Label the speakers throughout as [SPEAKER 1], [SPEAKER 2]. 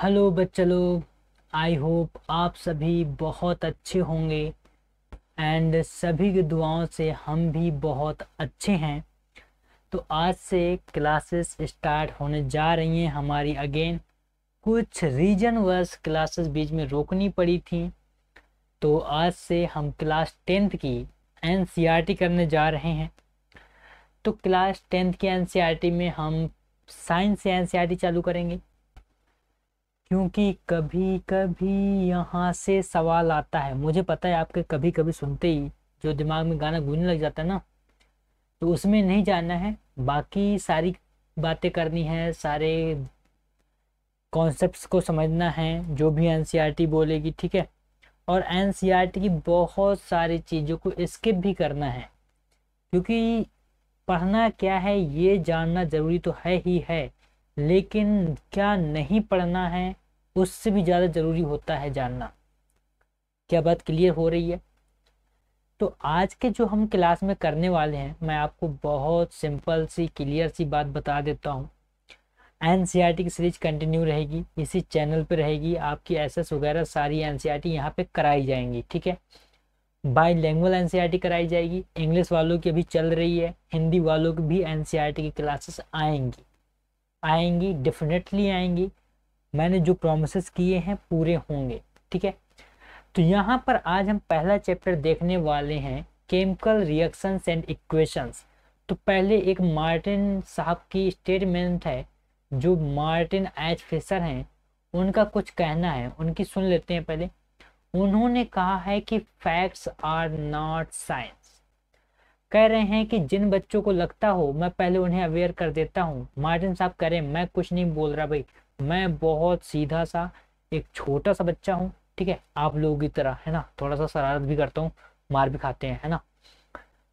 [SPEAKER 1] hello बच्चे लोग I hope आप सभी बहुत अच्छे होंगे एंड सभी की दुआओं से हम भी बहुत अच्छे हैं तो आज से क्लासेस स्टार्ट होने जा रही हैं हमारी अगेन कुछ रीजन वर्स क्लासेस बीच में रोकनी पड़ी थी तो आज से हम क्लास टेंथ की एन e करने जा रहे हैं तो क्लास टेंथ की एन e में हम साइंस से एन e चालू करेंगे क्योंकि कभी कभी यहाँ से सवाल आता है मुझे पता है आपके कभी कभी सुनते ही जो दिमाग में गाना गूंजने लग जाता है ना तो उसमें नहीं जाना है बाकी सारी बातें करनी है सारे कॉन्सेप्ट्स को समझना है जो भी एन e बोलेगी ठीक है और एन e की बहुत सारी चीज़ों को स्किप भी करना है क्योंकि पढ़ना क्या है ये जानना ज़रूरी तो है ही है लेकिन क्या नहीं पढ़ना है उससे भी ज़्यादा ज़रूरी होता है जानना क्या बात क्लियर हो रही है तो आज के जो हम क्लास में करने वाले हैं मैं आपको बहुत सिंपल सी क्लियर सी बात बता देता हूँ एन e की सीरीज कंटिन्यू रहेगी इसी चैनल पर रहेगी आपकी एसएस वगैरह सारी एन सी e यहाँ पर कराई जाएंगी ठीक है बाई लैंग्वेज एन कराई जाएगी इंग्लिश वालों की अभी चल रही है हिंदी वालों की भी एन e की क्लासेस आएंगी आएंगी डेफिनेटली आएंगी मैंने जो प्रोमिस किए हैं पूरे होंगे ठीक है तो यहाँ पर आज हम पहला चैप्टर देखने वाले हैं केमिकल रिएक्शंस एंड इक्वेशंस तो पहले एक मार्टिन साहब की स्टेटमेंट है जो मार्टिन एच फिशर हैं उनका कुछ कहना है उनकी सुन लेते हैं पहले उन्होंने कहा है कि फैक्ट्स आर नॉट साइंस कह रहे हैं कि जिन बच्चों को लगता हो मैं पहले उन्हें अवेयर कर देता हूँ मार्टिन साहब कह रहे हैं मैं कुछ नहीं बोल रहा भाई मैं बहुत सीधा सा एक छोटा सा बच्चा हूँ ठीक है आप लोगों की तरह है ना थोड़ा सा शरारत भी करता हूँ मार भी खाते हैं है ना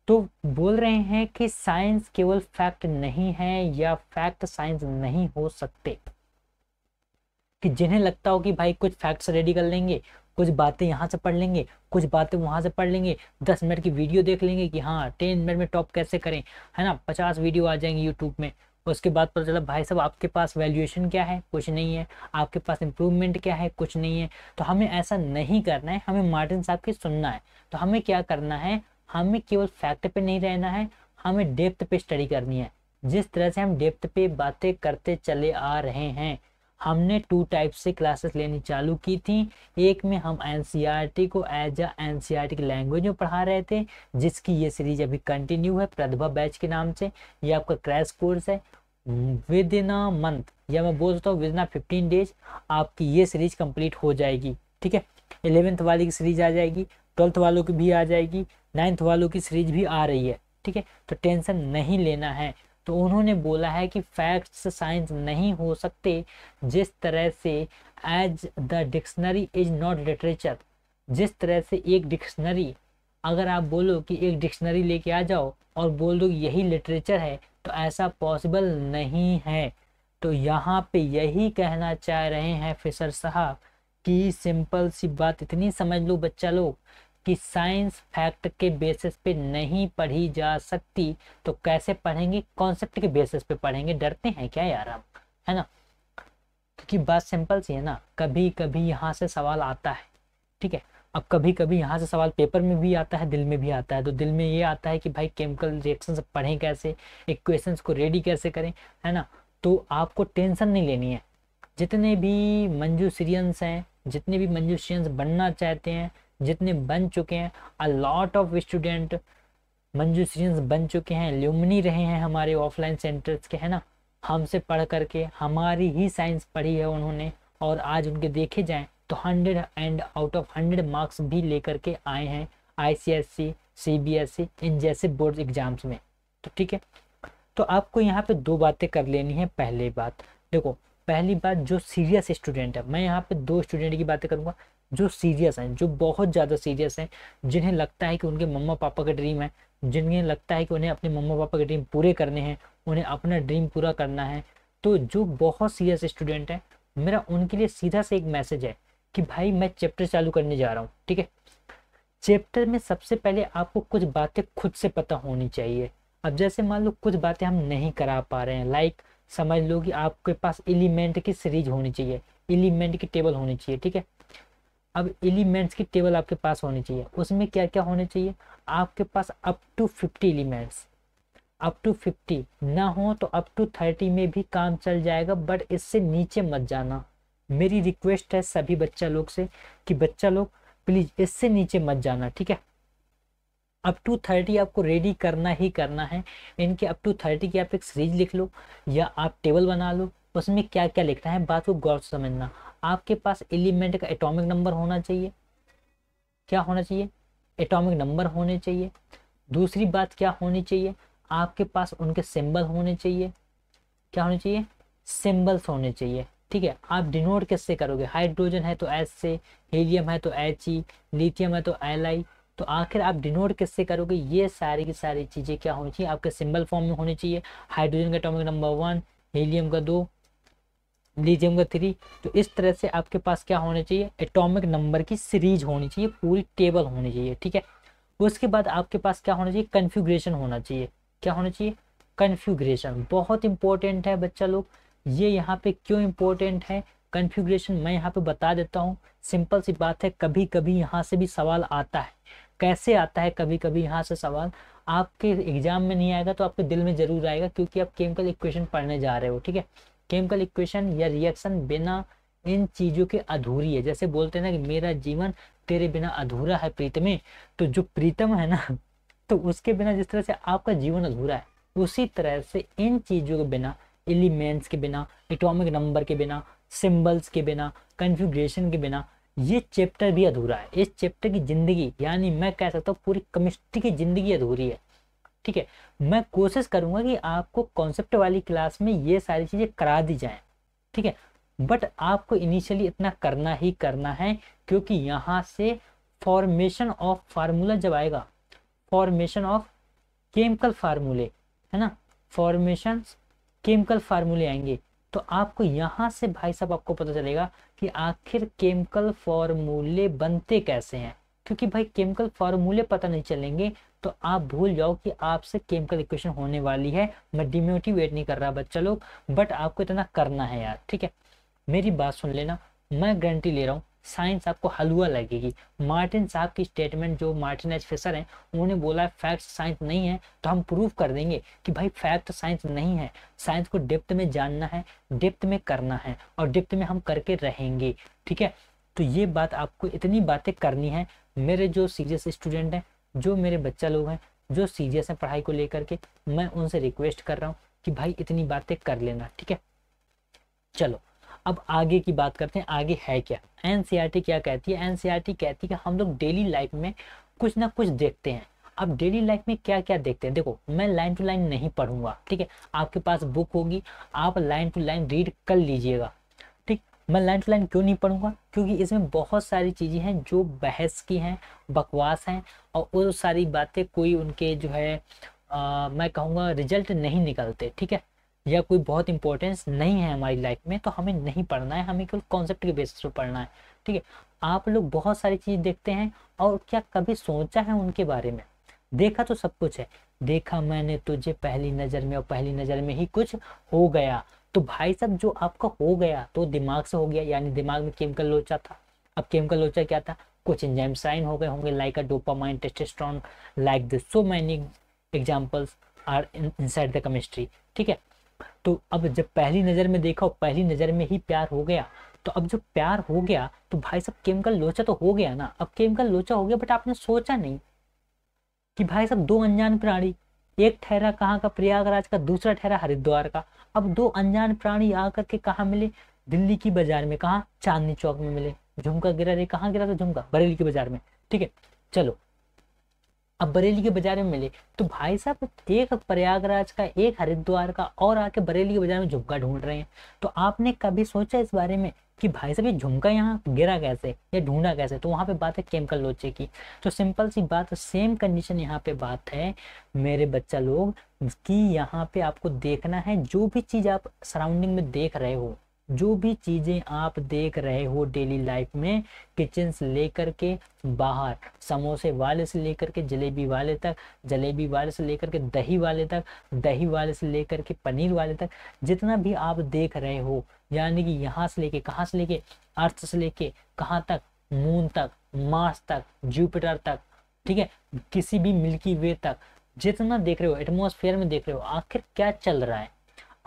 [SPEAKER 1] तो बोल रहे हैं कि साइंस केवल फैक्ट नहीं है या फैक्ट साइंस नहीं हो सकते कि जिन्हें लगता हो कि भाई कुछ फैक्ट्स रेडी कर लेंगे कुछ बातें यहाँ से पढ़ लेंगे कुछ बातें वहाँ से पढ़ लेंगे दस मिनट की वीडियो देख लेंगे कि हाँ टेन मिनट में टॉप कैसे करें है ना पचास वीडियो आ जाएंगे यूट्यूब में उसके बाद पता चला भाई साहब आपके पास वैल्यूएशन क्या है कुछ नहीं है आपके पास इम्प्रूवमेंट क्या है कुछ नहीं है तो हमें ऐसा नहीं करना है हमें मार्टिन साहब की सुनना है तो हमें क्या करना है हमें केवल फैक्ट पे नहीं रहना है हमें डेप्थ पे स्टडी करनी है जिस तरह से हम डेप्थ पे बातें करते चले आ रहे हैं हमने टू टाइप से क्लासेस लेनी चालू की थी एक में हम एन e को एज अ एन की लैंग्वेज में पढ़ा रहे थे जिसकी ये सीरीज अभी कंटिन्यू है प्रतिभा बैच के नाम से ये आपका क्रैश कोर्स है विद इन अ मंथ या मैं बोल सकता हूँ within a fifteen days आपकी ये सीरीज कंप्लीट हो जाएगी ठीक है एलेवेंथ वाली की सीरीज आ जाएगी ट्वेल्थ वालों की भी आ जाएगी नाइन्थ वालों की सीरीज भी आ रही है ठीक है तो टेंशन नहीं लेना है तो उन्होंने बोला है कि फैक्ट्स साइंस नहीं हो सकते जिस तरह से as the dictionary is not literature जिस तरह से एक डिक्शनरी अगर आप बोलो कि एक डिक्शनरी लेके आ जाओ और बोल दो यही लिटरेचर है तो ऐसा पॉसिबल नहीं है तो यहाँ पे यही कहना चाह रहे हैं फिशर साहब कि सिंपल सी बात इतनी समझ लो बच्चा लोग कि साइंस फैक्ट के बेसिस पे नहीं पढ़ी जा सकती तो कैसे पढ़ेंगे कॉन्सेप्ट के बेसिस पे पढ़ेंगे डरते हैं क्या यार हम है ना क्योंकि बात सिंपल सी है ना कभी कभी यहाँ से सवाल आता है ठीक है अब कभी कभी यहाँ से सवाल पेपर में भी आता है दिल में भी आता है तो दिल में ये आता है कि भाई केमिकल रिएक्शन पढ़ें कैसे क्वेश्चन को रेडी कैसे करें है ना तो आपको टेंशन नहीं लेनी है जितने भी मंजूसरियंस हैं जितने भी मंजूसरियंस बनना चाहते हैं जितने बन चुके हैं अ लॉट ऑफ स्टूडेंट मंजूसरियंस बन चुके हैं ल्यूमनी रहे हैं हमारे ऑफलाइन सेंटर्स के है ना हमसे पढ़ करके हमारी ही साइंस पढ़ी है उन्होंने और आज उनके देखे जाएँ तो hundred and out of hundred marks भी लेकर के आए हैं आईसीएससी सीबीएसई e, इन जैसे बोर्ड एग्जाम्स में तो ठीक है तो आपको यहाँ पे दो बातें कर लेनी है पहली बात देखो पहली बात जो सीरियस स्टूडेंट है मैं यहाँ पे दो स्टूडेंट की बातें करूँगा जो सीरियस हैं जो बहुत ज़्यादा सीरियस हैं जिन्हें लगता है कि उनके मम्मा पापा का ड्रीम है जिन्हें लगता है कि उन्हें अपने मम्मा पापा के ड्रीम पूरे करने हैं उन्हें अपना ड्रीम पूरा करना है तो जो बहुत सीरियस स्टूडेंट हैं मेरा उनके लिए सीधा से एक मैसेज है कि भाई मैं चैप्टर चालू करने जा रहा हूँ ठीक है चैप्टर में सबसे पहले आपको कुछ बातें खुद से पता होनी चाहिए अब जैसे मान लो कुछ बातें हम नहीं करा पा रहे हैं लाइक समझ लो कि आपके पास एलिमेंट की सीरीज होनी चाहिए एलिमेंट की टेबल होनी चाहिए ठीक है अब एलिमेंट्स की टेबल आपके पास होनी चाहिए उसमें क्या क्या होने चाहिए आपके पास up to fifty elements up to fifty ना हो तो अप टू थर्टी में भी काम चल जाएगा बट इससे नीचे मत जाना मेरी रिक्वेस्ट है सभी बच्चा लोग से कि बच्चा लोग प्लीज इससे नीचे मत जाना ठीक है अप टू थर्टी आपको रेडी करना ही करना है इनके अप टू थर्टी की आप एक सीरीज लिख लो या आप टेबल बना लो उसमें क्या क्या लिखना है बात को गौर समझना आपके पास एलिमेंट का एटॉमिक नंबर होना चाहिए क्या होना चाहिए एटॉमिक नंबर होने चाहिए दूसरी बात क्या होनी चाहिए आपके पास उनके सिंबल होने चाहिए क्या होने चाहिए सिंबल्स होने चाहिए ठीक है आप डिनोट कैसे करोगे हाइड्रोजन है तो एस से हीलियम है तो एच ई लिथियम है तो एल आई तो आखिर आप डिनोट कैसे करोगे ये सारी की सारी चीज़ें क्या होनी चाहिए आपके सिंबल फॉर्म में होनी चाहिए हाइड्रोजन का टॉमिक नंबर वन हीलियम का दो लीजियम का थ्री तो इस तरह से आपके पास क्या होना चाहिए एटॉमिक नंबर की सीरीज होनी चाहिए पूरी टेबल होनी चाहिए ठीक है उसके बाद आपके पास क्या होना चाहिए कन्फ्यूग्रेशन होना चाहिए क्या होना चाहिए कन्फ्यूग्रेशन बहुत इंपॉर्टेंट है बच्चा लोग ये यहाँ पे क्यों इम्पोर्टेंट है कन्फ्यूग्रेशन मैं यहाँ पे बता देता हूँ सिंपल सी बात है कभी कभी यहाँ से भी सवाल आता है कैसे आता है कभी कभी यहाँ से सवाल आपके एग्जाम में नहीं आएगा तो आपके दिल में जरूर आएगा क्योंकि आप केमिकल इक्वेशन पढ़ने जा रहे हो ठीक है केमिकल इक्वेशन या रिएक्शन बिना इन चीज़ों के अधूरी है जैसे बोलते हैं ना कि मेरा जीवन तेरे बिना अधूरा है प्रीतमे तो जो प्रीतम है ना तो उसके बिना जिस तरह से आपका जीवन अधूरा है उसी तरह से इन चीज़ों के बिना एलिमेंट्स के बिना एटॉमिक नंबर के बिना सिंबल्स के बिना कन्फ्यूग्रेशन के बिना ये चैप्टर भी अधूरा है इस चैप्टर की ज़िंदगी यानी मैं कह सकता हूँ पूरी केमिस्ट्री की ज़िंदगी अधूरी है ठीक है मैं कोशिश करूंगा कि आपको कॉन्सेप्ट वाली क्लास में ये सारी चीज़ें करा दी जाए ठीक है बट आपको इनिशियली इतना करना ही करना है क्योंकि यहाँ से फॉर्मेशन ऑफ फार्मूला जब आएगा फॉर्मेशन ऑफ केमिकल फार्मूले है ना फॉर्मेशन केमिकल फार्मूले आएंगे तो आपको यहाँ से भाई साहब आपको पता चलेगा कि आखिर केमिकल फार्मूले बनते कैसे हैं क्योंकि भाई केमिकल फार्मूले पता नहीं चलेंगे तो आप भूल जाओ कि आपसे केमिकल इक्वेशन होने वाली है मैं डिमोटिवेट नहीं कर रहा बच्चा लोग बट आपको इतना करना है यार ठीक है मेरी बात सुन लेना मैं गारंटी ले रहा हूँ साइंस आपको हलुआ लगेगी मार्टिन साहब की स्टेटमेंट जो मार्टिन एच फिशर हैं उन्होंने बोला फैक्ट साइंस नहीं है तो हम प्रूव कर देंगे कि भाई फैक्ट साइंस नहीं है साइंस को डेप्थ में जानना है डेप्थ में करना है और डेप्थ में हम करके रहेंगे ठीक है तो ये बात आपको इतनी बातें करनी है मेरे जो सीरियस स्टूडेंट हैं जो मेरे बच्चा लोग हैं जो सीरियस हैं पढ़ाई को लेकर के मैं उनसे रिक्वेस्ट कर रहा हूँ कि भाई इतनी बातें कर लेना ठीक है चलो अब आगे की बात करते हैं आगे है क्या एन e क्या कहती है एन e कहती है कि हम लोग डेली लाइफ में कुछ ना कुछ देखते हैं आप डेली लाइफ में क्या क्या देखते हैं देखो मैं लाइन टू लाइन नहीं पढ़ूंगा ठीक है आपके पास बुक होगी आप लाइन टू लाइन रीड कर लीजिएगा ठीक मैं लाइन टू लाइन क्यों नहीं पढ़ूंगा क्योंकि इसमें बहुत सारी चीज़ें हैं जो बहस की हैं बकवास हैं और वो सारी बातें कोई उनके जो है आ, मैं कहूँगा रिजल्ट नहीं निकलते ठीक है या कोई बहुत इंपॉर्टेंस नहीं है हमारी लाइफ में तो हमें नहीं पढ़ना है हमें केवल कॉन्सेप्ट के बेसिस पर पढ़ना है ठीक है आप लोग बहुत सारी चीज़ देखते हैं और क्या कभी सोचा है उनके बारे में देखा तो सब कुछ है देखा मैंने तुझे पहली नज़र में और पहली नज़र में ही कुछ हो गया तो भाई साहब जो आपका हो गया तो दिमाग से हो गया यानी दिमाग में केमिकल लोचा था अब केमिकल लोचा क्या था कुछ एंजाइम साइन हो गए होंगे like a dopamine testosterone like this so many examples are inside the chemistry ठीक है तो अब जब पहली नज़र में देखा पहली नज़र में ही प्यार हो गया तो अब जब प्यार हो गया तो भाई साहब केमिकल लोचा तो हो गया ना अब केमिकल लोचा हो गया बट आपने सोचा नहीं कि भाई साहब दो अनजान प्राणी एक ठहरा कहाँ का प्रयागराज का दूसरा ठहरा हरिद्वार का अब दो अनजान प्राणी आकर के कहाँ मिले दिल्ली की बाजार में कहाँ चांदनी चौक में मिले झुमका गिरा रे कहाँ गिरा था झुमका बरेली के बाजार में ठीक है चलो अब बरेली के बाजार में मिले तो भाई साहब एक प्रयागराज का एक हरिद्वार का और आके बरेली के बाजार में झुमका ढूंढ रहे हैं तो आपने कभी सोचा इस बारे में कि भाई साहब ये झुमका यहाँ गिरा कैसे या ढूंढा कैसे तो वहाँ पे बात है केमिकल लोचे की तो सिंपल सी बात सेम कंडीशन यहाँ पे बात है मेरे बच्चा लोग कि यहाँ पे आपको देखना है जो भी चीज़ आप सराउंडिंग में देख रहे हो जो भी चीज़ें आप देख रहे हो डेली लाइफ में किचन से लेकर के बाहर समोसे वाले से लेकर के जलेबी वाले तक जलेबी वाले से लेकर के दही वाले तक दही वाले से लेकर के पनीर वाले तक जितना भी आप देख रहे हो यानी कि यहाँ से लेके कहाँ से लेके अर्थ से लेके कहाँ तक मून तक मार्स तक जुपिटर तक ठीक है किसी भी मिल्की वे तक जितना देख रहे हो एटमोसफेयर में देख रहे हो आखिर क्या चल रहा है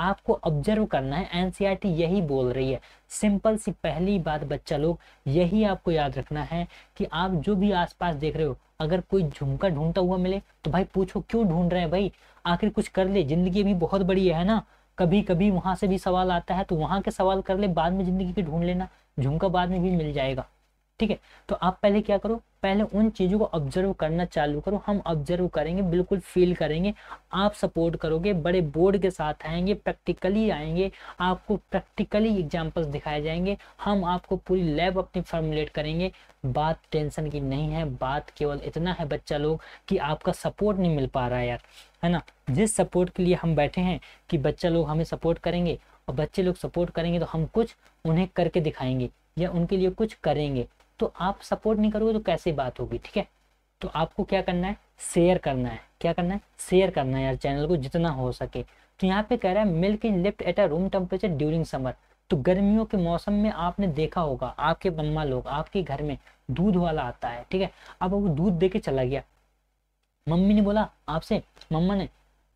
[SPEAKER 1] आपको ऑब्जर्व करना है एनसीईआरटी e यही बोल रही है सिंपल सी पहली बात बच्चा लोग यही आपको याद रखना है कि आप जो भी आसपास देख रहे हो अगर कोई झुमका ढूंढता हुआ मिले तो भाई पूछो क्यों ढूंढ रहे हैं भाई आखिर कुछ कर ले जिंदगी भी बहुत बड़ी है ना कभी कभी वहां से भी सवाल आता है तो वहां के सवाल कर ले बाद में जिंदगी के ढूंढ लेना झुमका बाद में भी मिल जाएगा ठीक है तो आप पहले क्या करो पहले उन चीज़ों को ऑब्जर्व करना चालू करो हम ऑब्जर्व करेंगे बिल्कुल फील करेंगे आप सपोर्ट करोगे बड़े बोर्ड के साथ आएंगे प्रैक्टिकली आएंगे आपको प्रैक्टिकली एग्जाम्पल्स दिखाए जाएंगे हम आपको पूरी लैब अपनी फॉर्मुलेट करेंगे बात टेंशन की नहीं है बात केवल इतना है बच्चा लोग कि आपका सपोर्ट नहीं मिल पा रहा है यार है ना जिस सपोर्ट के लिए हम बैठे हैं कि बच्चा लोग हमें सपोर्ट करेंगे और बच्चे लोग सपोर्ट करेंगे तो हम कुछ उन्हें करके दिखाएंगे या उनके लिए कुछ करेंगे तो आप सपोर्ट नहीं करोगे तो कैसे बात होगी ठीक है तो आपको क्या करना है शेयर करना है क्या करना है शेयर करना है यार चैनल को जितना हो सके तो यहाँ पे कह रहा है milk in lift at a room temperature during summer तो गर्मियों के मौसम में आपने देखा होगा आपके बनमा लोग आपके घर में दूध वाला आता है ठीक है अब वो दूध दे चला गया मम्मी ने बोला आपसे मम्मा ने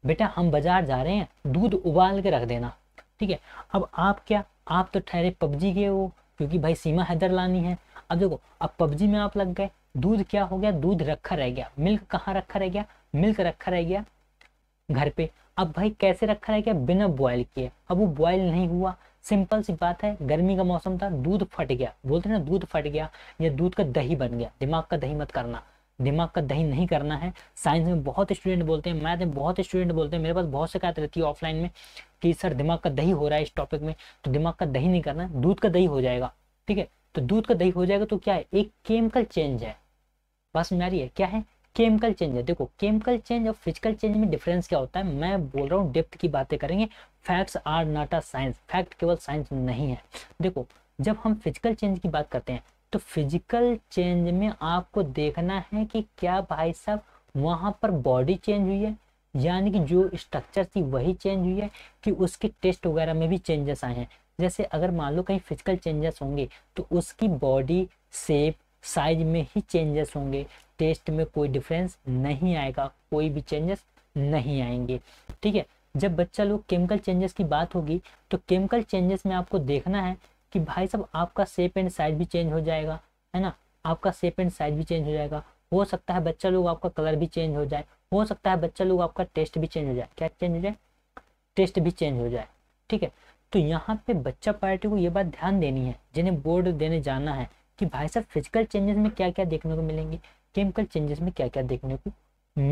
[SPEAKER 1] बेटा हम बाजार जा रहे हैं दूध उबाल के रख देना ठीक है अब आप क्या आप तो ठहरे पबजी के हो क्योंकि भाई सीमा हैदर लानी है अब देखो अब पबजी में आप लग गए दूध क्या हो गया दूध रखा रह गया मिल्क कहाँ रखा रह गया मिल्क रखा रह गया घर पे अब भाई कैसे रखा रह गया बिना बॉयल किए अब वो बॉयल नहीं हुआ सिंपल सी बात है गर्मी का मौसम था दूध फट गया बोलते ना दूध फट गया या दूध का दही बन गया दिमाग का दही मत करना दिमाग का दही नहीं करना है साइंस में बहुत स्टूडेंट बोलते हैं मैथ में बहुत स्टूडेंट बोलते हैं मेरे पास बहुत शिकायत रहती है ऑफलाइन में कि सर दिमाग का दही हो रहा है इस टॉपिक में तो दिमाग का दही नहीं करना दूध का दही हो जाएगा ठीक है तो दूध का दही हो जाएगा तो क्या है एक केमिकल चेंज है बस में आ रही है क्या है केमिकल चेंज है देखो केमिकल चेंज और फिजिकल चेंज में डिफरेंस क्या होता है मैं बोल रहा हूँ डेप्थ की बातें करेंगे facts are not a science fact केवल साइंस नहीं है देखो जब हम फिजिकल चेंज की बात करते हैं तो फिजिकल चेंज में आपको देखना है कि क्या भाई साहब वहाँ पर बॉडी चेंज हुई है यानी कि जो स्ट्रक्चर थी वही चेंज हुई है कि उसके टेस्ट वगैरह में भी चेंजेस आए हैं जैसे अगर मान लो कहीं फिजिकल चेंजेस होंगे तो उसकी बॉडी सेप साइज में ही चेंजेस होंगे टेस्ट में कोई डिफरेंस नहीं आएगा कोई भी चेंजेस नहीं आएंगे ठीक है जब बच्चा लोग केमिकल चेंजेस की बात होगी तो केमिकल चेंजेस में आपको देखना है कि भाई साहब आपका सेप एंड साइज भी चेंज हो जाएगा है ना आपका सेप एंड साइज भी चेंज हो जाएगा हो सकता है बच्चा लोग आपका कलर भी चेंज हो जाए हो सकता है बच्चा लोग आपका टेस्ट भी चेंज हो जाए क्या चेंज हो जाए टेस्ट भी चेंज हो जाए ठीक है तो यहाँ पे बच्चा पार्टी को ये बात ध्यान देनी है जिन्हें बोर्ड देने जाना है कि भाई साहब फिजिकल चेंजेस में क्या क्या देखने को मिलेंगे केमिकल चेंजेस में क्या क्या देखने को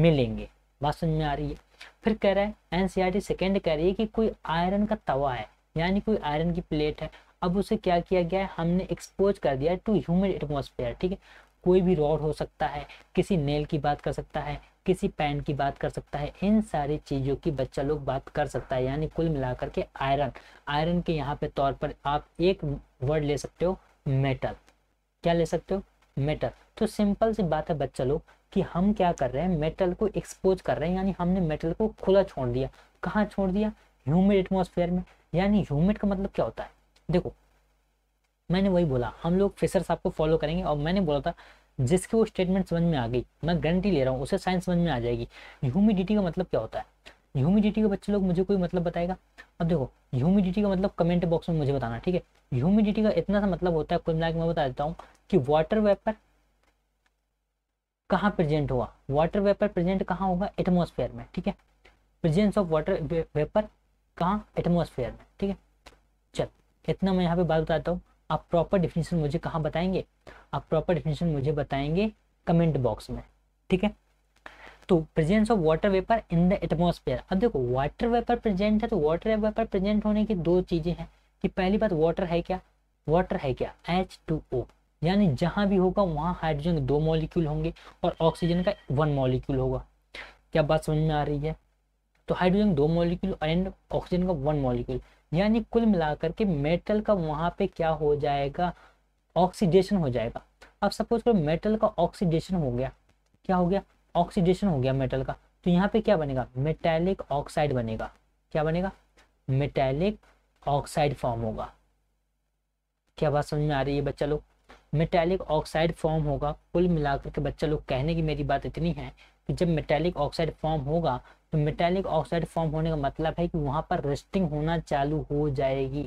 [SPEAKER 1] मिलेंगे बात समझ में आ रही है फिर कह रहा है N C R T second कह रही है कि कोई आयरन का तवा है यानी कोई आयरन की प्लेट है अब उसे क्या किया गया है हमने एक्सपोज कर दिया टू ह्यूमिड एटमोसफेयर ठीक है कोई भी रॉड हो सकता है किसी नेल की बात कर सकता है किसी पैन की बात कर सकता है इन सारी चीज़ों की बच्चा लोग बात कर सकता है यानी कुल मिलाकर के आयरन आयरन के यहाँ पे तौर पर आप एक वर्ड ले सकते हो मेटल क्या ले सकते हो मेटल तो सिंपल सी बात है बच्चा लोग कि हम क्या कर रहे हैं मेटल को एक्सपोज कर रहे हैं यानी हमने मेटल को खुला छोड़ दिया कहाँ छोड़ दिया ह्यूमिड एटमोसफेयर में यानी ह्यूमिड का मतलब क्या होता है देखो मैंने वही बोला हम लोग फेसर साहब को फॉलो करेंगे और मैंने बोला था जिसकी वो स्टेटमेंट समझ में आ गई मैं गारंटी ले रहा हूँ उसे साइंस समझ में आ जाएगी ह्यूमिडिटी का मतलब क्या होता है ह्यूमिडिटी के बच्चे लोग मुझे कोई मतलब बताएगा अब देखो ह्यूमिडिटी का मतलब कमेंट बॉक्स में मुझे बताना ठीक है ह्यूमिडिटी का इतना सा मतलब होता है कुल मिला मतलब मैं बता देता हूँ कि वाटर वेपर कहाँ प्रेजेंट हुआ वाटर वेपर प्रेजेंट कहाँ होगा एटमोसफेयर में ठीक है प्रेजेंस ऑफ वाटर वेपर कहाँ एटमोसफेयर में ठीक है चल इतना मैं यहाँ पे बात बताता हूँ आप प्रॉपर डिफिनेशन मुझे कहाँ बताएंगे आप प्रॉपर डिफिनेशन मुझे बताएंगे कमेंट बॉक्स में ठीक है तो presence of water vapour in the atmosphere अब देखो वाटर वेपर प्रेजेंट है तो वाटर वेपर प्रेजेंट होने की दो चीज़ें हैं कि पहली बात वाटर है क्या वाटर है क्या एच टू ओ यानी जहाँ भी होगा वहाँ हाइड्रोजन दो मॉलिक्यूल होंगे और ऑक्सीजन का वन मॉलिक्यूल होगा क्या बात समझ में आ रही है तो हाइड्रोजन दो मॉलिक्यूल एंड ऑक्सीजन का वन मॉलिक्यूल यानी कुल मिलाकर के मेटल का वहां पे क्या हो जाएगा ऑक्सीडेशन हो जाएगा अब सपोज करो मेटल का ऑक्सीडेशन हो गया क्या हो गया ऑक्सीडेशन हो गया मेटल का तो यहाँ पे क्या बनेगा मेटेलिक ऑक्साइड बनेगा क्या बनेगा मेटेलिक ऑक्साइड फॉर्म होगा क्या बात समझ में आ रही है बच्चा लोग मेटेलिक ऑक्साइड फॉर्म होगा कुल मिलाकर के बच्चा लोग कहने की मेरी बात इतनी है कि जब मेटेलिक ऑक्साइड फॉर्म होगा तो मेटेलिक ऑक्साइड फॉर्म होने का मतलब है कि वहाँ पर रस्टिंग होना चालू हो जाएगी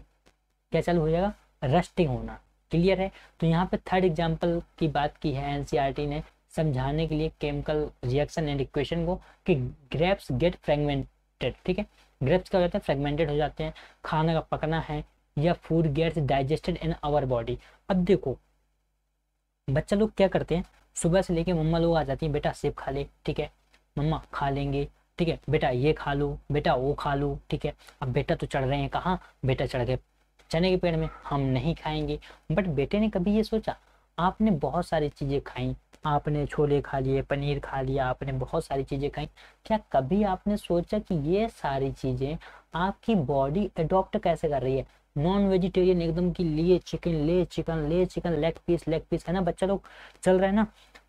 [SPEAKER 1] क्या चालू हो जाएगा रस्टिंग होना क्लियर है तो यहाँ पे थर्ड एग्जाम्पल की बात की है एन e ने समझाने के लिए केमिकल रिएक्शन एंड इक्वेशन को कि ग्रेप्स गेट फ्रेगमेंटेड ठीक है ग्रेप्स क्या हो जाते हैं फ्रेगमेंटेड हो जाते हैं खाना का पकना है या food gets digested in our body अब देखो बच्चा लोग क्या करते हैं सुबह से लेके मम्मा लोग आ जाती हैं बेटा सेब खा ले ठीक है मम्मा खा लेंगे ठीक है बेटा ये खा लो बेटा वो खा लो ठीक है अब बेटा तो चढ़ रहे हैं कहाँ बेटा चढ़ गए चने के पेड़ में हम नहीं खाएंगे बट बेटे ने कभी ये सोचा आपने बहुत सारी चीज़ें खाई आपने छोले खा लिए पनीर खा लिया आपने बहुत सारी चीज़ें खाई क्या कभी आपने सोचा कि ये सारी चीज़ें आपकी बॉडी अडॉप्ट कैसे कर रही है नॉन वेजिटेरियन एकदम की लिए चिकन ले चिकन ले chicken leg piece leg piece है ना बच्चा लोग चल रहे है ना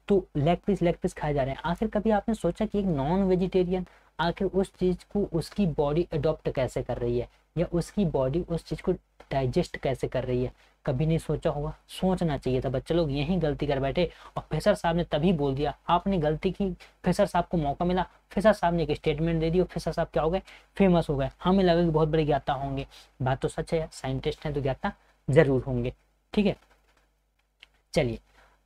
[SPEAKER 1] तो लेग पीस लेग पीस खाए जा रहे हैं आखिर कभी आपने सोचा कि एक नॉन वेजिटेरियन आखिर उस चीज़ को उसकी बॉडी अडॉप्ट कैसे कर रही है या उसकी बॉडी उस चीज़ को डाइजेस्ट कैसे कर रही है कभी नहीं सोचा होगा सोचना चाहिए था बच्चे लोग यहीं गलती कर बैठे और फेसर साहब ने तभी बोल दिया आपने गलती की फेसर साहब को मौका मिला फेसर साहब ने एक स्टेटमेंट दे दी और फेसर साहब क्या हो गए फेमस हो गए हमें हाँ, लगा कि बहुत बड़े ज्ञाता होंगे बात तो सच है साइंटिस्ट हैं तो ज्ञाता जरूर होंगे ठीक है चलिए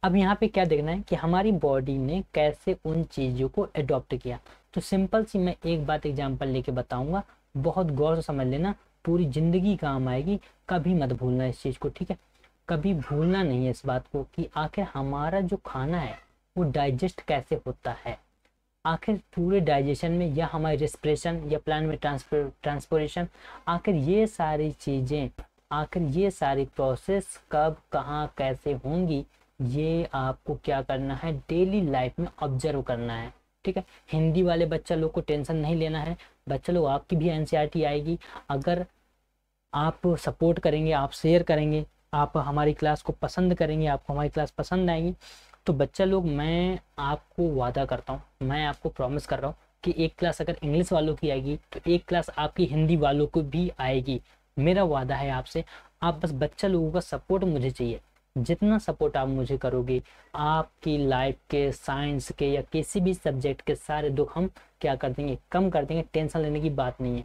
[SPEAKER 1] अब यहाँ पे क्या देखना है कि हमारी बॉडी ने कैसे उन चीज़ों को एडॉप्ट किया तो सिंपल सी मैं एक बात एग्जाम्पल लेके बताऊँगा बहुत गौर से समझ लेना पूरी ज़िंदगी काम आएगी कभी मत भूलना इस चीज़ को ठीक है कभी भूलना नहीं है इस बात को कि आखिर हमारा जो खाना है वो डाइजेस्ट कैसे होता है आखिर पूरे डाइजेशन में या हमारे रेस्परेशन या प्लान में ट्रांसपोर ट्रांसपोरेशन आखिर ये सारी चीज़ें आखिर ये सारी प्रोसेस कब कहाँ कैसे होंगी ये आपको क्या करना है डेली लाइफ में ऑब्जर्व करना है ठीक है हिंदी वाले बच्चा लोग को टेंशन नहीं लेना है बच्चा लोग आपकी भी एन आएगी अगर आप सपोर्ट करेंगे आप शेयर करेंगे आप हमारी क्लास को पसंद करेंगे आपको हमारी क्लास पसंद आएगी तो बच्चा लोग मैं आपको वादा करता हूँ मैं आपको प्रॉमिस कर रहा हूँ कि एक क्लास अगर इंग्लिश वालों की आएगी तो एक क्लास आपकी हिंदी वालों को भी आएगी मेरा वादा है आपसे आप बस बच्चा लोगों का सपोर्ट मुझे चाहिए जितना सपोर्ट आप मुझे करोगे आपकी लाइफ के साइंस के या किसी भी सब्जेक्ट के सारे दुख हम क्या कर देंगे कम कर देंगे टेंशन लेने की बात नहीं है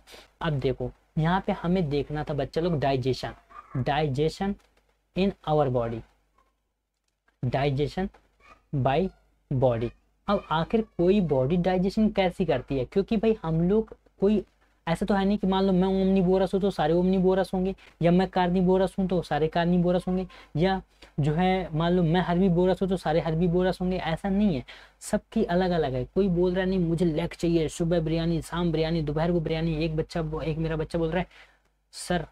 [SPEAKER 1] अब देखो यहाँ पे हमें देखना था बच्चे लोग digestion digestion in our body digestion by body अब आखिर कोई बॉडी डाइजेशन कैसी करती है क्योंकि भाई हम लोग कोई ऐसा तो है नहीं कि मान लो मैं ओमनी बोरस हूँ तो सारे ओमनी बोरस होंगे या मैं कार्नी बोरस हूँ तो सारे कार्नी बोरस होंगे या जो है मान लो मैं हरवी बोरस हूँ तो सारे हरवी बोरस होंगे ऐसा नहीं है सबकी अलग अलग है कोई बोल रहा नहीं मुझे लेग चाहिए सुबह बिरयानी शाम बिरयानी दोपहर को बिरयानी एक बच्चा एक मेरा बच्चा बोल रहा है सर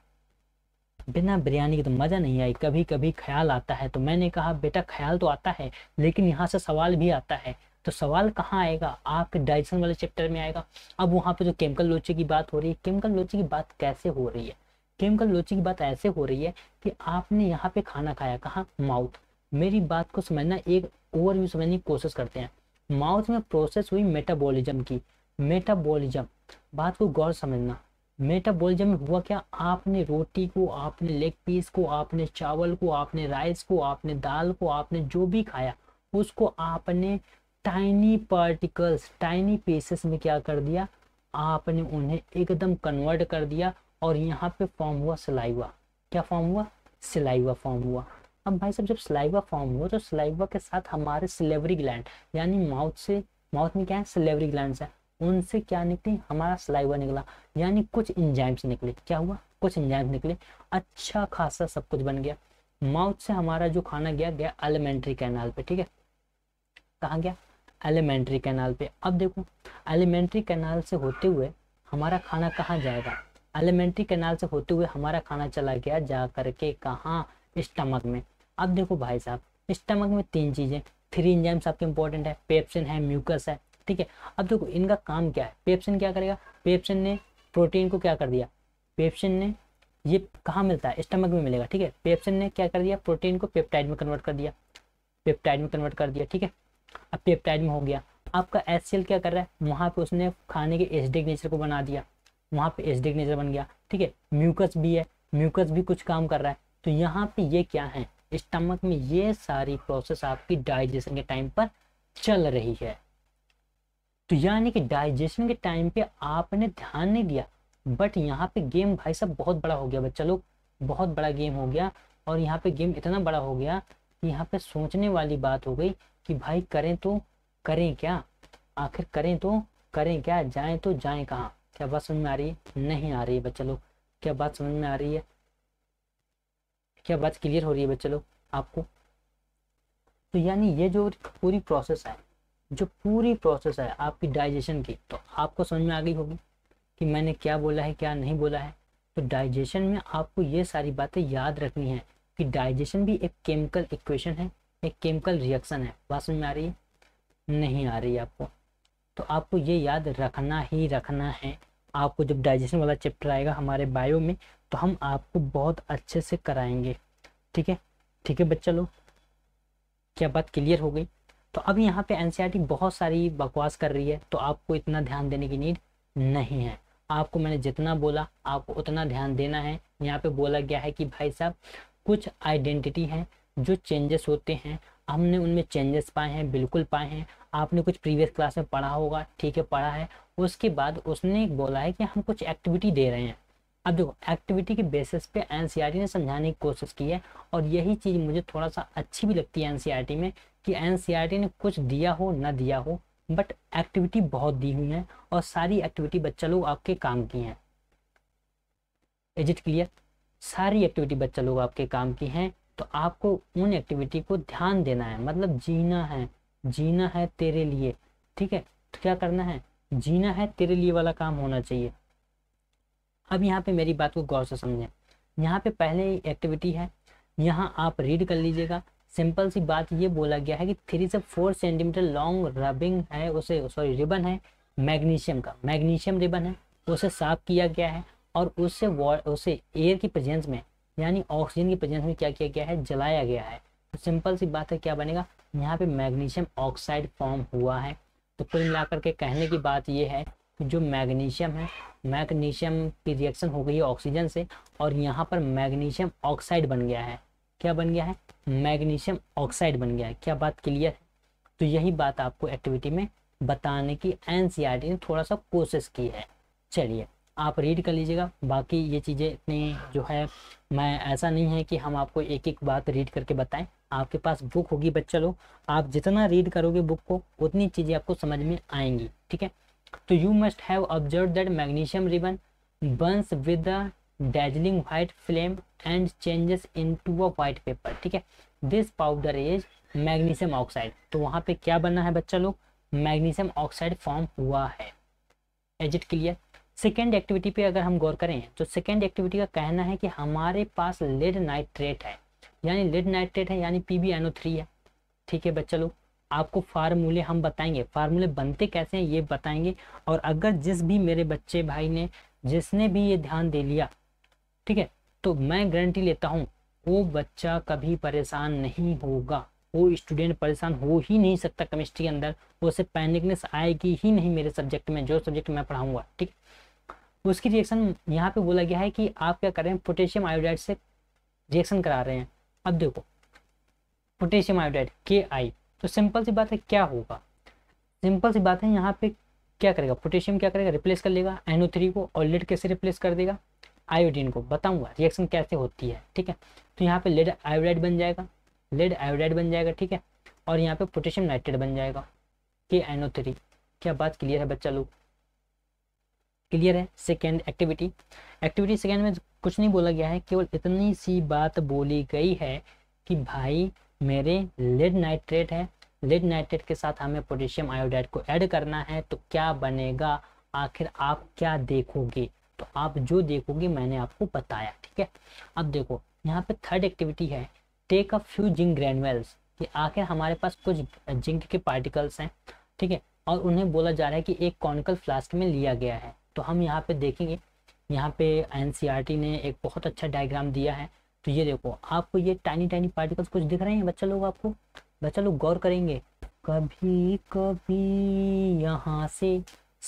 [SPEAKER 1] बिना बिरयानी के तो मज़ा नहीं आई कभी कभी ख्याल आता है तो मैंने कहा बेटा ख्याल तो आता है लेकिन यहाँ से सवाल भी आता है तो सवाल कहाँ आएगा आप डाइजेशन वाले चैप्टर में आएगा अब वहाँ पे जो केमिकल लोचे की बात हो रही है केमिकल लोचे की बात कैसे हो रही है केमिकल लोचे की बात ऐसे हो रही है कि आपने यहाँ पे खाना खाया कहाँ माउथ मेरी बात को समझना एक ओवरव्यू समझने की कोशिश करते हैं माउथ में प्रोसेस हुई मेटाबोलिज्म की मेटाबोलिज्म बात को गौर समझना मेटाबॉलिज्म में हुआ क्या आपने रोटी को आपने लेग पीस को आपने चावल को आपने राइस को आपने दाल को आपने जो भी खाया उसको आपने टाइनी पार्टिकल्स टाइनी पीसेस में क्या कर दिया आपने उन्हें एकदम कन्वर्ट कर दिया और यहाँ पे फॉर्म हुआ सिलाईवा क्या फॉर्म हुआ सिलाईवा फॉर्म हुआ अब भाई साहब जब सिलाईवा फॉर्म हुआ तो सिलाईवा के साथ हमारे सिलेवरी ग्लैंड यानी माउथ से माउथ में क्या है सिलेवरी ग्लैंड है उनसे क्या निकली हमारा सिलाईवा निकला यानी कुछ इंजाइम्स निकले क्या हुआ कुछ इंजाइम्स निकले अच्छा खासा सब कुछ बन गया माउथ से हमारा जो खाना गया गया एलिमेंट्री कैनाल पे ठीक है कहा गया एलिमेंट्री कैनाल पे अब देखो एलिमेंट्री कैनाल से होते हुए हमारा खाना कहाँ जाएगा एलिमेंट्री कैनाल से होते हुए हमारा खाना चला गया जा करके कहाँ स्टमक में अब देखो भाई साहब स्टमक में तीन चीज़ें थ्री इंजाइम्स आपके इंपॉर्टेंट है पेप्सिन है म्यूकस है ठीक है अब देखो इनका काम क्या है पेप्सिन क्या करेगा पेप्सिन ने प्रोटीन को क्या कर दिया पेप्सिन ने ये कहाँ मिलता है स्टमक में मिलेगा ठीक है पेप्सिन ने क्या कर दिया प्रोटीन को पेप्टाइड में कन्वर्ट कर दिया पेप्टाइड में कन्वर्ट कर दिया ठीक है अब पेप्टाइड में हो गया आपका एस क्या कर रहा है वहाँ पे उसने खाने के एसिडिक नेचर को बना दिया वहाँ पे एसिडिक नेचर बन गया ठीक है म्यूकस भी है म्यूकस भी कुछ काम कर रहा है तो यहाँ पे ये क्या है स्टमक में ये सारी प्रोसेस आपकी डाइजेशन के टाइम पर चल रही है तो यानी कि डाइजेशन के टाइम पे आपने ध्यान नहीं दिया बट यहाँ पे गेम भाई साहब बहुत बड़ा हो गया बच्चा लोग बहुत बड़ा गेम हो गया और यहाँ पे गेम इतना बड़ा हो गया कि यहाँ पे सोचने वाली बात हो गई कि भाई करें तो करें क्या आखिर करें तो करें क्या जाएं तो जाएं कहाँ क्या बात समझ में आ रही है नहीं आ रही है बच्चा लोग क्या बात समझ में आ रही है क्या बात क्लियर हो रही है बच्चा लोग आपको तो यानी ये जो पूरी प्रोसेस है जो पूरी प्रोसेस है आपकी डाइजेशन की तो आपको समझ में आ गई होगी कि मैंने क्या बोला है क्या नहीं बोला है तो डाइजेशन में आपको ये सारी बातें याद रखनी है कि डाइजेशन भी एक केमिकल इक्वेशन है एक केमिकल रिएक्शन है बात में आ रही है नहीं आ रही आपको तो आपको ये याद रखना ही रखना है आपको जब डाइजेशन वाला चैप्टर आएगा हमारे बायो में तो हम आपको बहुत अच्छे से कराएंगे ठीक है ठीक है बच्चा लोग क्या बात क्लियर हो गई तो अब यहाँ पे एन e बहुत सारी बकवास कर रही है तो आपको इतना ध्यान देने की नीड नहीं है आपको मैंने जितना बोला आपको उतना ध्यान देना है यहाँ पे बोला गया है कि भाई साहब कुछ आइडेंटिटी हैं जो चेंजेस होते हैं हमने उनमें चेंजेस पाए हैं बिल्कुल पाए हैं आपने कुछ प्रीवियस क्लास में पढ़ा होगा ठीक है पढ़ा है उसके बाद उसने बोला है कि हम कुछ एक्टिविटी दे रहे हैं अब देखो एक्टिविटी के बेसिस पे एनसीईआरटी e ने समझाने की कोशिश की है और यही चीज़ मुझे थोड़ा सा अच्छी भी लगती है एनसीईआरटी e में कि एनसीईआरटी e ने कुछ दिया हो ना दिया हो बट एक्टिविटी बहुत दी हुई है और सारी एक्टिविटी बच्चा लोग आपके काम की हैं इज इट क्लियर सारी एक्टिविटी बच्चा लोग आपके काम की हैं तो आपको उन एक्टिविटी को ध्यान देना है मतलब जीना है जीना है तेरे लिए ठीक है तो क्या करना है जीना है तेरे लिए वाला काम होना चाहिए अब यहाँ पे मेरी बात को गौर से समझें यहाँ पे पहले एक्टिविटी है यहाँ आप रीड कर लीजिएगा सिंपल सी बात ये बोला गया है कि थ्री से फोर सेंटीमीटर लॉन्ग रबिंग है उसे सॉरी रिबन है मैग्नीशियम का मैग्नीशियम रिबन है उसे साफ किया गया है और उससे उसे एयर की प्रेजेंस में यानी ऑक्सीजन की प्रेजेंस में क्या किया गया है जलाया गया है तो सिंपल सी बात है क्या बनेगा यहाँ पे मैग्नीशियम ऑक्साइड फॉर्म हुआ है तो कुल मिलाकर के कहने की बात यह है कि जो मैग्नीशियम है मैग्नीशियम की रिएक्शन हो गई है ऑक्सीजन से और यहाँ पर मैग्नीशियम ऑक्साइड बन गया है क्या बन गया है मैग्नीशियम ऑक्साइड बन गया है क्या बात क्लियर है तो यही बात आपको एक्टिविटी में बताने की एन ने थोड़ा सा कोशिश की है चलिए आप रीड कर लीजिएगा बाकी ये चीज़ें इतनी जो है मैं ऐसा नहीं है कि हम आपको एक एक बात रीड करके बताएं आपके पास बुक होगी बच्चा लोग आप जितना रीड करोगे बुक को उतनी चीज़ें आपको समझ में आएंगी ठीक है तो you must have observe that magnesium ribbon burns with the white flame and changes into a white paper ठीक है this powder is magnesium oxide तो वहाँ पे क्या बनना है बच्चा लोग मैग्नीशियम ऑक्साइड फॉर्म हुआ है is it clear second activity पे अगर हम गौर करें तो सेकेंड एक्टिविटी का कहना है कि हमारे पास लेड नाइट्रेट है यानी लेड नाइट्रेट है यानी पी थ्री है ठीक है बच्चा लोग आपको फार्मूले हम बताएंगे फार्मूले बनते कैसे हैं ये बताएंगे और अगर जिस भी मेरे बच्चे भाई ने जिसने भी ये ध्यान दे लिया ठीक है तो मैं गारंटी लेता हूँ वो बच्चा कभी परेशान नहीं होगा वो स्टूडेंट परेशान हो ही नहीं सकता केमिस्ट्री के अंदर वो उसे पैनिकनेस आएगी ही नहीं मेरे सब्जेक्ट में जो सब्जेक्ट मैं पढ़ाऊंगा ठीक है तो उसकी रिएक्शन यहाँ पे बोला गया है कि आप क्या कर रहे हैं पोटेशियम आयोडाइड से रिएक्शन करा रहे हैं अब देखो पोटेशियम आयोडाइड के आई तो सिंपल सी बात है क्या होगा सिंपल सी बात है यहाँ पे क्या करेगा पोटेशियम क्या करेगा रिप्लेस कर लेगा एनओ थ्री को और लेड कैसे रिप्लेस कर देगा आयोडीन को बताऊंगा रिएक्शन कैसे होती है ठीक है तो यहाँ पे लेड आयोडाइड बन जाएगा लेड आयोडाइड बन जाएगा ठीक है और यहाँ पे पोटेशियम नाइट्रेट बन जाएगा के एनओ थ्री क्या बात क्लियर है बच्चा लोग क्लियर है सेकेंड एक्टिविटी एक्टिविटी सेकेंड में कुछ नहीं बोला गया है केवल इतनी सी बात बोली गई है कि भाई मेरे लेड नाइट्रेट है लेड नाइट्रेट के साथ हमें पोटेशियम आयोडाइड को ऐड करना है तो क्या बनेगा आखिर आप क्या देखोगे तो आप जो देखोगे मैंने आपको बताया ठीक है अब देखो यहाँ पे थर्ड एक्टिविटी है take a few zinc granules कि आखिर हमारे पास कुछ जिंक के पार्टिकल्स हैं ठीक है और उन्हें बोला जा रहा है कि एक कॉनिकल फ्लास्क में लिया गया है तो हम यहाँ पे देखेंगे यहाँ पे एन e ने एक बहुत अच्छा डायग्राम दिया है तो ये देखो आपको ये टाइनी टाइनी पार्टिकल्स कुछ दिख रहे हैं बच्चा लोग आपको बच्चा लोग गौर करेंगे कभी कभी यहाँ से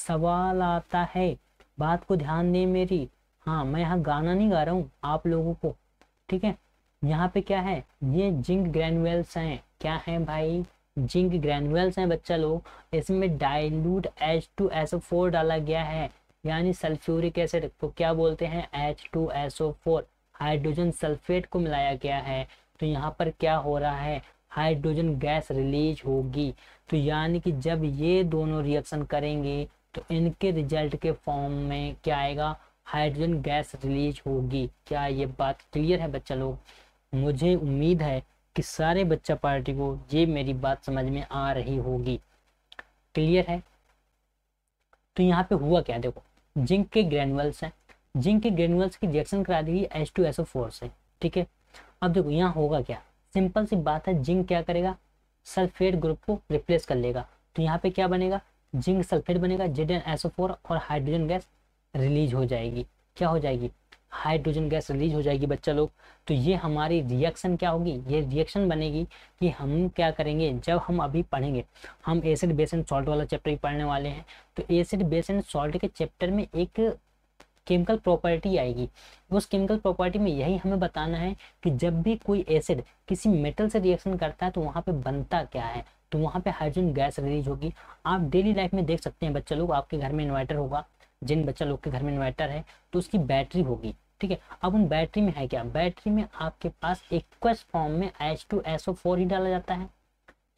[SPEAKER 1] सवाल आता है बात को ध्यान दें मेरी हाँ मैं यहाँ गाना नहीं गा रहा हूँ आप लोगों को ठीक है यहाँ पे क्या है ये जिंक ग्रैनुअल्स हैं क्या हैं भाई जिंक ग्रैनुअल्स हैं बच्चा लोग इसमें dilute H two S four डाला गया है यानी सल्फ्यूरिक एसिड को क्या बोलते हैं H two S O four hydrogen sulphate को मिलाया गया है तो यहाँ पर क्या हो रहा है हाइड्रोजन गैस रिलीज होगी तो यानी कि जब ये दोनों रिएक्शन करेंगे तो इनके रिजल्ट के फॉर्म में क्या आएगा हाइड्रोजन गैस रिलीज होगी क्या ये बात क्लियर है बच्चा लोग मुझे उम्मीद है कि सारे बच्चा पार्टी को ये मेरी बात समझ में आ रही होगी क्लियर है तो यहाँ पे हुआ क्या देखो जिंक के ग्रेनुअल्स हैं जिंक के ग्रेनुअल्स की रिएक्शन करा देगी H two S O four से ठीक है अब देखो यहाँ होगा क्या सिंपल सी बात है जिंक क्या करेगा सल्फेट ग्रुप को रिप्लेस कर लेगा तो यहाँ पे क्या बनेगा जिंक सल्फेट बनेगा Z N S O four और हाइड्रोजन गैस रिलीज हो जाएगी क्या हो जाएगी हाइड्रोजन गैस रिलीज हो जाएगी बच्चा लोग तो ये हमारी रिएक्शन क्या होगी ये रिएक्शन बनेगी कि हम क्या करेंगे जब हम अभी पढ़ेंगे हम एसिड बेस एंड सॉल्ट वाला चैप्टर भी पढ़ने वाले हैं तो एसिड बेस एंड सॉल्ट के चैप्टर में एक केमिकल प्रॉपर्टी आएगी उस केमिकल प्रॉपर्टी में यही हमें बताना है कि जब भी कोई एसिड किसी मेटल से रिएक्शन करता है तो वहाँ पर बनता क्या है तो वहाँ पे हाइड्रोजन गैस रिलीज होगी आप डेली लाइफ में देख सकते हैं बच्चे लोग आपके घर में इन्वर्टर होगा जिन बच्चा लोग के घर में इन्वर्टर है तो उसकी बैटरी होगी ठीक है अब उन बैटरी में है क्या बैटरी में आपके पास एक्वस फॉर्म में H two S O four ही डाला जाता है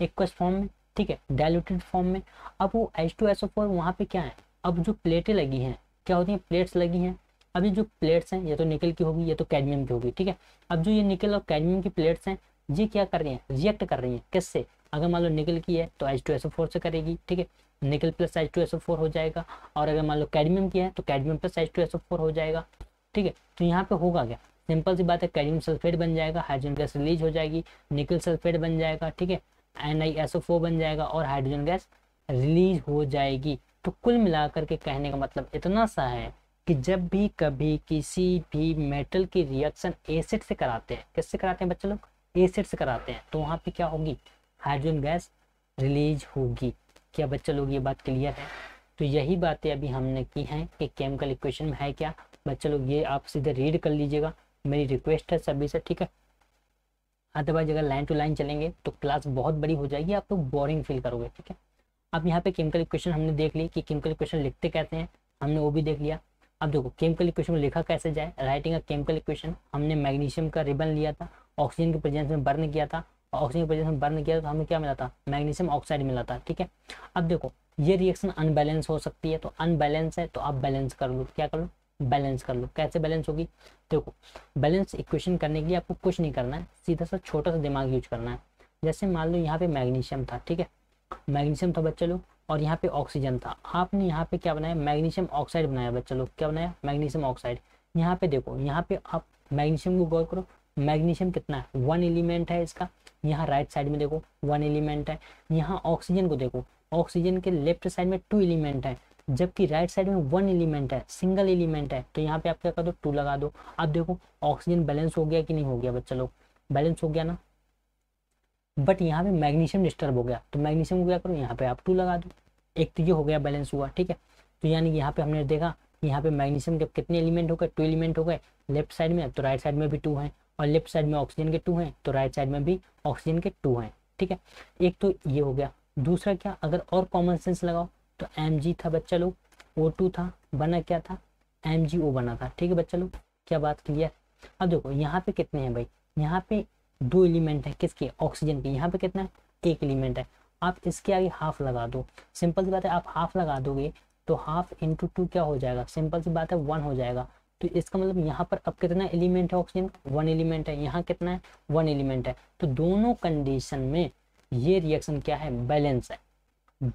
[SPEAKER 1] एक्वस फॉर्म में ठीक है डायलूटेड फॉर्म में अब वो H two S O four वहाँ पे क्या है अब जो प्लेटें लगी हैं क्या होती हैं प्लेट्स लगी हैं अब ये जो प्लेट्स हैं ये तो निकल की होगी ये तो कैडमियम की होगी ठीक है अब जो ये निकल और कैडमियम की प्लेट्स हैं ये क्या कर रही हैं रिएक्ट कर रही हैं किससे अगर मान लो निकल की है तो H two S O four से करेगी ठीक है nickel plus H two S O four हो जाएगा और अगर मान लो कैडमियम की है तो cadmium plus H two S O four हो जाएगा ठीक है तो यहाँ पे होगा क्या सिंपल सी बात है कैडमियम सल्फेट बन जाएगा हाइड्रोजन गैस रिलीज हो जाएगी निकल सल्फेट बन जाएगा ठीक है N I S O four बन जाएगा और हाइड्रोजन गैस रिलीज हो जाएगी तो कुल मिलाकर के कहने का मतलब इतना सा है कि जब भी कभी किसी भी मेटल की रिएक्शन एसिड से कराते हैं किससे कराते हैं बच्चे लोग एसिड से कराते हैं तो वहाँ पे क्या होगी हाइड्रोजन गैस रिलीज होगी क्या बच्चा लोग ये बात क्लियर है तो यही बातें अभी हमने की हैं कि केमिकल इक्वेशन में है क्या बच्चा लोग ये आप सीधे रीड कर लीजिएगा मेरी रिक्वेस्ट है सभी से ठीक है अदरवाइज अगर लाइन टू लाइन चलेंगे तो क्लास बहुत बड़ी हो जाएगी आप लोग तो बोरिंग फील करोगे ठीक है अब यहाँ पे केमिकल इक्वेशन हमने देख ली कि केमिकल इक्वेशन लिखते कहते हैं हमने वो भी देख लिया अब देखो केमिकल इक्वेशन में लिखा कैसे जाए राइटिंग अ केमिकल इक्वेशन हमने मैग्नीशियम का रिबन लिया था ऑक्सीजन के प्रेजेंस में बर्न किया था ऑक्सीजन की वजह से बर्न किया तो हमें क्या मिला था मैग्नीशियम ऑक्साइड मिला था ठीक है अब देखो ये रिएक्शन अनबैलेंस हो सकती है तो अनबैलेंस है तो आप बैलेंस कर लो क्या कर लो बैलेंस कर लो कैसे बैलेंस होगी देखो बैलेंस इक्वेशन करने के लिए आपको कुछ नहीं करना है सीधा सा छोटा सा दिमाग यूज करना है जैसे मान लो यहाँ पे मैग्नीशियम था ठीक है मैग्नीशियम था बच्चे लोग और यहाँ पे ऑक्सीजन था आपने यहाँ पे क्या बनाया मैग्नीशियम ऑक्साइड बनाया बच्चे लोग क्या बनाया मैग्नीशियम ऑक्साइड यहाँ पे देखो यहाँ पे आप मैग्नीशियम को गौर करो मैग्नीशियम कितना है वन एलिमेंट है इसका यहाँ राइट साइड में देखो वन एलिमेंट है यहाँ ऑक्सीजन को देखो ऑक्सीजन के लेफ्ट साइड में टू एलिमेंट है जबकि राइट साइड में वन एलिमेंट है सिंगल एलिमेंट है तो यहाँ पे आप क्या कर दो टू लगा दो अब देखो ऑक्सीजन बैलेंस हो गया कि नहीं हो गया बच्चा लोग बैलेंस हो गया ना बट यहाँ पे मैग्नीशियम डिस्टर्ब हो गया तो मैग्नीशियम को क्या करो यहाँ पे आप टू लगा दो एक तो ये हो गया बैलेंस हुआ ठीक है तो यानी यहाँ पे हमने देखा यहाँ पे मैग्नीशियम के कितने एलिमेंट हो गए टू एलिमेंट हो गए लेफ्ट साइड में तो राइट साइड में भी टू है और लेफ्ट साइड में ऑक्सीजन के टू हैं तो राइट साइड में भी ऑक्सीजन के टू हैं ठीक है एक तो ये हो गया दूसरा क्या अगर और कॉमन सेंस लगाओ तो एम जी था बच्चा लोग ओ था बना क्या था एम बना था ठीक है बच्चा लोग क्या बात क्लियर अब देखो यहाँ पे कितने हैं भाई यहाँ पे दो एलिमेंट है किसके ऑक्सीजन के यहाँ पे कितना है एक एलिमेंट है आप इसके आगे हाफ लगा दो सिंपल सी बात है आप हाफ लगा दोगे तो हाफ इंटू टू क्या हो जाएगा सिंपल सी बात है वन हो जाएगा तो इसका मतलब यहाँ पर अब कितना एलिमेंट है ऑक्सीजन वन एलिमेंट है यहाँ कितना है वन एलिमेंट है तो दोनों कंडीशन में ये रिएक्शन क्या है बैलेंस है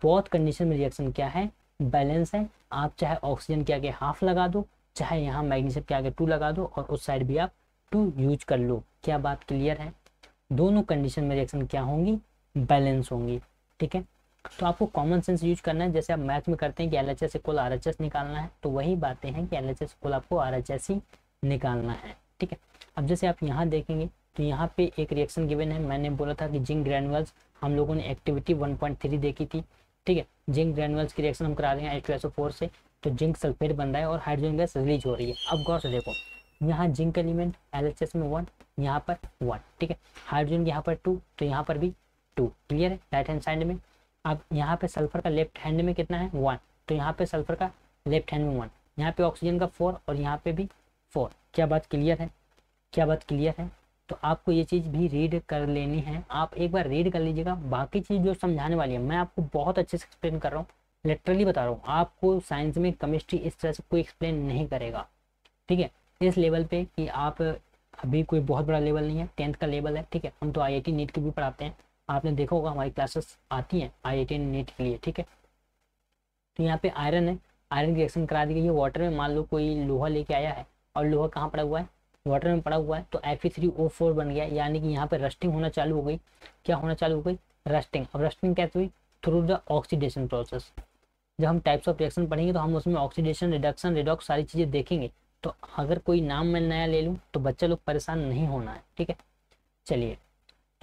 [SPEAKER 1] बहुत कंडीशन में रिएक्शन क्या है बैलेंस है आप चाहे ऑक्सीजन के आगे हाफ लगा दो चाहे यहाँ मैग्नीशियम के आगे टू लगा दो और उस साइड भी आप टू यूज कर लो क्या बात क्लियर है दोनों कंडीशन में रिएक्शन क्या होंगी बैलेंस होंगी ठीक है तो आपको कॉमन सेंस यूज करना है जैसे आप मैथ में करते हैं कि L H S equal R H S निकालना है तो वही बातें हैं कि एल एच एस इक्वल आपको आर एच एस ही निकालना है ठीक है अब जैसे आप यहाँ देखेंगे तो यहाँ पे एक रिएक्शन गिवन है मैंने बोला था कि जिंक ग्रैनुअल्स हम लोगों ने एक्टिविटी 1.3 देखी थी ठीक है जिंक ग्रैनुअल्स की रिएक्शन हम करा रहे हैं एच से तो जिंक सल्फेट बन रहा है और हाइड्रोजन गैस रिलीज हो रही है अब गौर से देखो यहाँ जिंक एलिमेंट एल में वन यहाँ पर वन ठीक है हाइड्रोजन यहाँ पर टू तो यहाँ पर भी टू क्लियर है राइट हैंड साइड में आप यहाँ पे सल्फर का लेफ्ट हैंड में कितना है वन तो यहाँ पे सल्फर का लेफ्ट हैंड में वन यहाँ पे ऑक्सीजन का फोर और यहाँ पे भी फोर क्या बात क्लियर है क्या बात क्लियर है तो आपको ये चीज़ भी रीड कर लेनी है आप एक बार रीड कर लीजिएगा बाकी चीज़ जो समझाने वाली है मैं आपको बहुत अच्छे से एक्सप्लेन कर रहा हूँ लिटरली बता रहा हूँ आपको साइंस में केमिस्ट्री इस तरह से कोई एक्सप्लेन नहीं करेगा ठीक है इस लेवल पे कि आप अभी कोई बहुत बड़ा लेवल नहीं है टेंथ का लेवल है ठीक है हम तो आई आई नीट की भी पढ़ाते हैं आपने देखा होगा हमारी क्लासेस आती हैं आई आई नीट के लिए ठीक है तो यहाँ पे आयरन है आयरन की रिएक्शन करा दी गई है वाटर में मान लो कोई लोहा लेके आया है और लोहा कहाँ पड़ा हुआ है वाटर में पड़ा हुआ है तो एफ थ्री ओ फोर बन गया यानी कि यहाँ पे रस्टिंग होना चालू हो गई क्या होना चालू हो गई रस्टिंग अब रस्टिंग कैसे हुई थ्रू द ऑक्सीडेशन प्रोसेस जब हम टाइप्स ऑफ रिएक्शन पढ़ेंगे तो हम उसमें ऑक्सीडेशन रिडक्शन रिडॉक्स सारी चीज़ें देखेंगे तो अगर कोई नाम मैं नया ले लूँ तो बच्चा लोग परेशान नहीं होना है ठीक है चलिए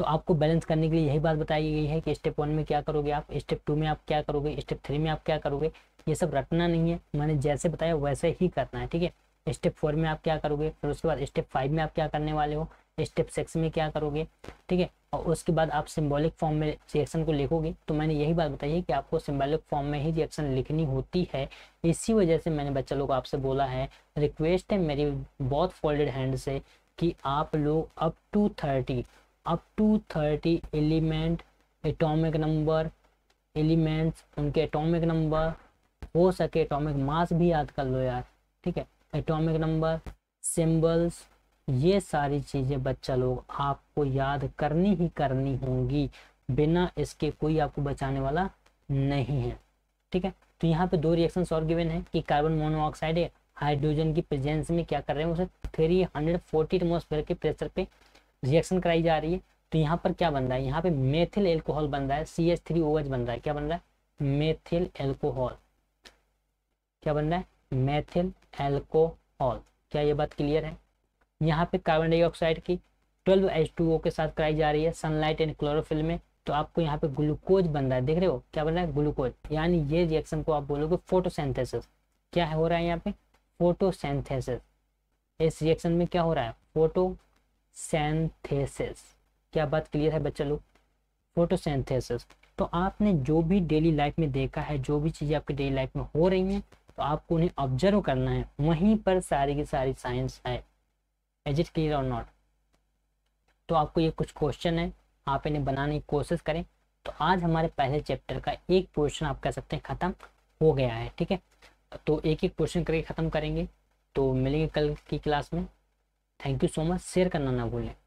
[SPEAKER 1] तो आपको बैलेंस करने के लिए यही बात बताई गई है कि स्टेप वन में क्या करोगे आप स्टेप टू में आप क्या करोगे स्टेप थ्री में आप क्या करोगे ये सब रटना नहीं है मैंने जैसे बताया वैसे ही करना है ठीक है स्टेप फोर में आप क्या करोगे फिर उसके बाद स्टेप फाइव में आप क्या करने वाले हो स्टेप सिक्स में क्या करोगे ठीक है और उसके बाद आप सिंबॉलिक फॉर्म में रिएक्शन को लिखोगे तो मैंने यही बात बताई है कि आपको सिंबॉलिक फॉर्म में ही रिएक्शन लिखनी होती है इसी वजह से मैंने बच्चा लोग आपसे बोला है रिक्वेस्ट है मेरी बहुत फोल्डेड हैंड से कि आप लोग up to thirty up to thirty element atomic number elements उनके एटॉमिक नंबर हो सके एटॉमिक मास भी याद कर लो यार ठीक है एटॉमिक नंबर सिंबल्स ये सारी चीज़ें बच्चा लोग आपको याद करनी ही करनी होंगी बिना इसके कोई आपको बचाने वाला नहीं है ठीक है तो यहाँ पे दो रिएक्शन और गिवन है कि कार्बन मोनोऑक्साइड है हाइड्रोजन की प्रेजेंस में क्या कर रहे हैं उसे थ्री हंड्रेड फोर्टी एटमोसफेयर के प्रेशर पे रिएक्शन कराई जा रही है तो यहाँ पर क्या बन रहा है यहाँ पे मेथिल एल्कोहल बन रहा है C H three O H बन रहा है क्या बन रहा है मेथिल एल्कोहल क्या बन रहा है मेथिल एल्कोहल क्या ये बात क्लियर है यहाँ पे कार्बन डाइऑक्साइड की ट्वेल्व एच टू ओ के साथ कराई जा रही है सनलाइट एंड क्लोरोफिल में तो आपको यहाँ पे ग्लूकोज बन रहा है देख रहे हो क्या बन रहा है ग्लूकोज यानी ये रिएक्शन को आप बोलोगे फोटोसेंथेसिस क्या हो रहा है यहाँ पे फोटोसेंथेसिस इस रिएक्शन में क्या हो रहा है फोटो सेंथेसिस क्या बात क्लियर है बच्चा लोग फोटोसेंथेसिस तो आपने जो भी डेली लाइफ में देखा है जो भी चीज़ें आपकी डेली लाइफ में हो रही हैं तो आपको उन्हें ऑब्जर्व करना है वहीं पर सारी की सारी साइंस है एज इट क्लियर और नॉट तो आपको ये कुछ क्वेश्चन है आप इन्हें बनाने की कोशिश करें तो आज हमारे पहले चैप्टर का एक पोर्शन आप कह सकते हैं ख़त्म हो गया है ठीक है तो एक एक पोर्शन करके ख़त्म करेंगे तो मिलेंगे कल की क्लास में thank you so much share करना ना भूलें